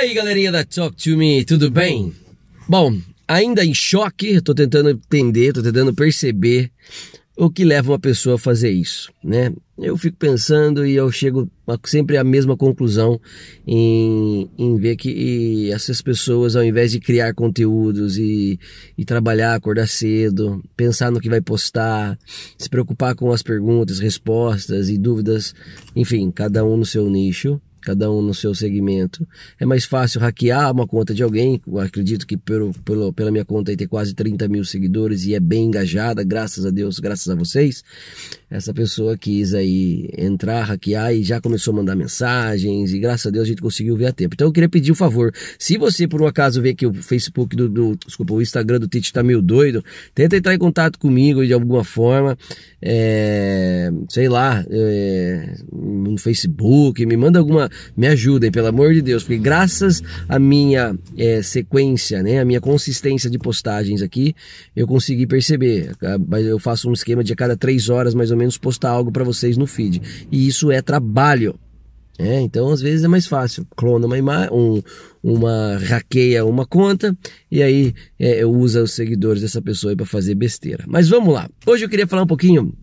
aí, galerinha da Talk To Me, tudo bem? Bom, ainda em choque, estou tentando entender, estou tentando perceber o que leva uma pessoa a fazer isso, né? Eu fico pensando e eu chego sempre à mesma conclusão em, em ver que essas pessoas, ao invés de criar conteúdos e, e trabalhar, acordar cedo, pensar no que vai postar, se preocupar com as perguntas, respostas e dúvidas, enfim, cada um no seu nicho, cada um no seu segmento. É mais fácil hackear uma conta de alguém, Eu acredito que pelo, pelo, pela minha conta aí tem quase 30 mil seguidores e é bem engajada, graças a Deus, graças a vocês. Essa pessoa quis aí entrar, hackear e já começou a mandar mensagens e graças a Deus a gente conseguiu ver a tempo. Então eu queria pedir um favor, se você por um acaso vê que o Facebook do, do desculpa, o Instagram do Tite tá meio doido, tenta entrar em contato comigo de alguma forma, é, sei lá, é, no Facebook, me manda alguma me ajudem, pelo amor de Deus, porque graças à minha é, sequência, né, a minha consistência de postagens aqui, eu consegui perceber. Ah, mas Eu faço um esquema de a cada três horas, mais ou menos, postar algo para vocês no feed. E isso é trabalho. É, então, às vezes é mais fácil. Clona uma imagem, um, uma hackeia uma conta e aí é, usa os seguidores dessa pessoa para fazer besteira. Mas vamos lá. Hoje eu queria falar um pouquinho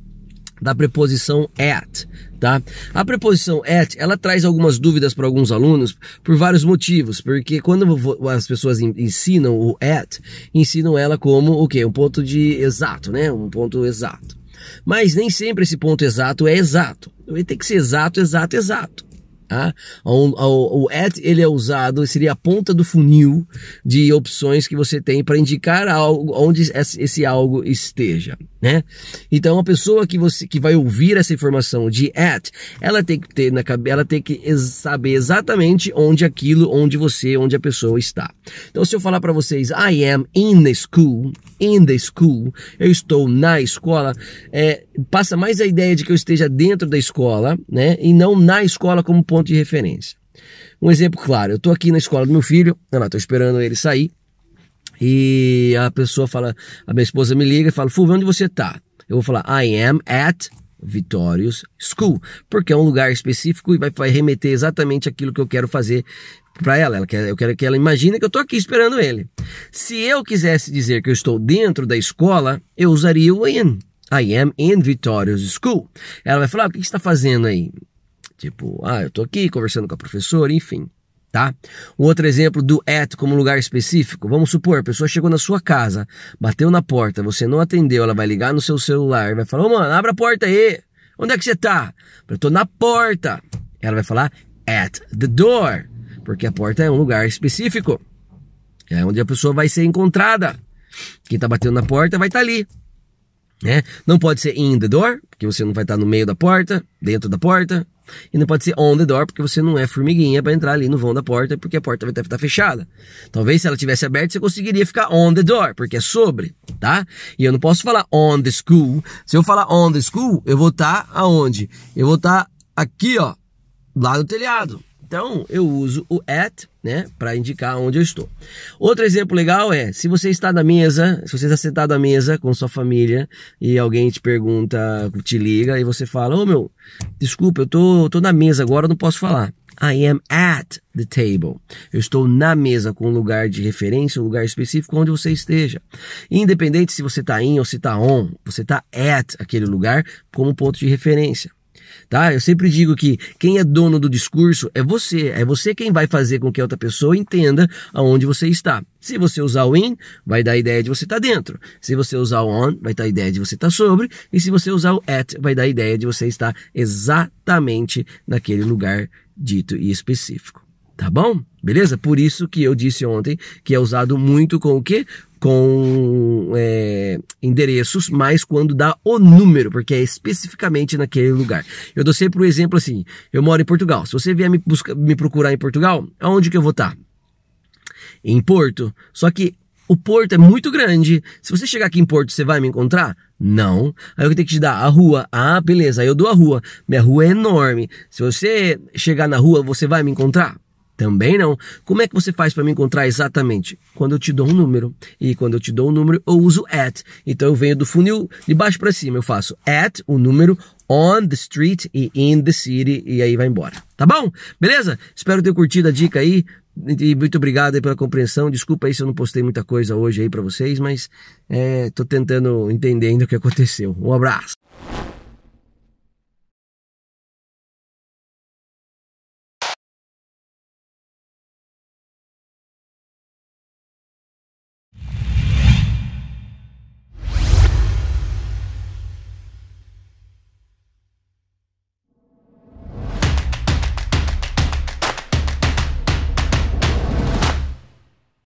da preposição at, tá? A preposição at, ela traz algumas dúvidas para alguns alunos por vários motivos, porque quando as pessoas ensinam o at, ensinam ela como o quê? Um ponto de exato, né? Um ponto exato. Mas nem sempre esse ponto exato é exato. Ele tem que ser exato, exato, exato. Ah? O at ele é usado, seria a ponta do funil de opções que você tem para indicar algo, onde esse algo esteja né? Então a pessoa que você que vai ouvir essa informação de at, ela tem que ter na cabeça, ela tem que saber exatamente onde aquilo, onde você, onde a pessoa está. Então se eu falar para vocês I am in the school, in the school, eu estou na escola, é, passa mais a ideia de que eu esteja dentro da escola, né? E não na escola como ponto de referência. Um exemplo claro, eu estou aqui na escola do meu filho, estou esperando ele sair, e a pessoa fala, a minha esposa me liga e fala, Fulvio, onde você está? Eu vou falar, I am at Vitórios School, porque é um lugar específico e vai, vai remeter exatamente aquilo que eu quero fazer para ela. ela quer, eu quero que ela imagine que eu estou aqui esperando ele. Se eu quisesse dizer que eu estou dentro da escola, eu usaria o in. I am in Vitórios School. Ela vai falar: ah, o que, que você está fazendo aí? Tipo, ah, eu estou aqui conversando com a professora, enfim. Tá? Um outro exemplo do at como lugar específico. Vamos supor, a pessoa chegou na sua casa, bateu na porta, você não atendeu, ela vai ligar no seu celular, vai falar, ô oh, mano, abre a porta aí, onde é que você tá? Eu tô na porta. Ela vai falar at the door, porque a porta é um lugar específico. É onde a pessoa vai ser encontrada. Quem tá batendo na porta vai estar tá ali. Né? Não pode ser in the door, porque você não vai estar no meio da porta, dentro da porta. E não pode ser on the door, porque você não é formiguinha para entrar ali no vão da porta, porque a porta vai estar fechada. Talvez se ela tivesse aberta, você conseguiria ficar on the door, porque é sobre, tá? E eu não posso falar on the school. Se eu falar on the school, eu vou estar tá aonde? Eu vou estar tá aqui, ó, lá no telhado. Então eu uso o at, né, para indicar onde eu estou. Outro exemplo legal é se você está na mesa, se você está sentado à mesa com sua família e alguém te pergunta, te liga e você fala: "Ô oh, meu, desculpa, eu tô, tô na mesa agora, não posso falar". I am at the table. Eu estou na mesa com um lugar de referência, um lugar específico onde você esteja. Independente se você está em ou se está on, você está at aquele lugar como ponto de referência. Tá? Eu sempre digo que quem é dono do discurso é você. É você quem vai fazer com que a outra pessoa entenda aonde você está. Se você usar o in, vai dar a ideia de você estar tá dentro. Se você usar o on, vai dar a ideia de você estar tá sobre. E se você usar o at, vai dar a ideia de você estar exatamente naquele lugar dito e específico. Tá bom? Beleza? Por isso que eu disse ontem que é usado muito com o quê? Com. É endereços, mas quando dá o número, porque é especificamente naquele lugar. Eu dou sempre o um exemplo assim: eu moro em Portugal. Se você vier me, buscar, me procurar em Portugal, aonde que eu vou estar? Tá? Em Porto. Só que o Porto é muito grande. Se você chegar aqui em Porto, você vai me encontrar? Não. Aí eu tenho que te dar a rua. Ah, beleza. Aí eu dou a rua. Minha rua é enorme. Se você chegar na rua, você vai me encontrar? Também não. Como é que você faz para me encontrar exatamente? Quando eu te dou um número. E quando eu te dou um número, eu uso at. Então eu venho do funil de baixo para cima. Eu faço at, o número, on the street e in the city. E aí vai embora. Tá bom? Beleza? Espero ter curtido a dica aí. E muito obrigado pela compreensão. Desculpa aí se eu não postei muita coisa hoje aí para vocês, mas estou é, tentando entender ainda o que aconteceu. Um abraço.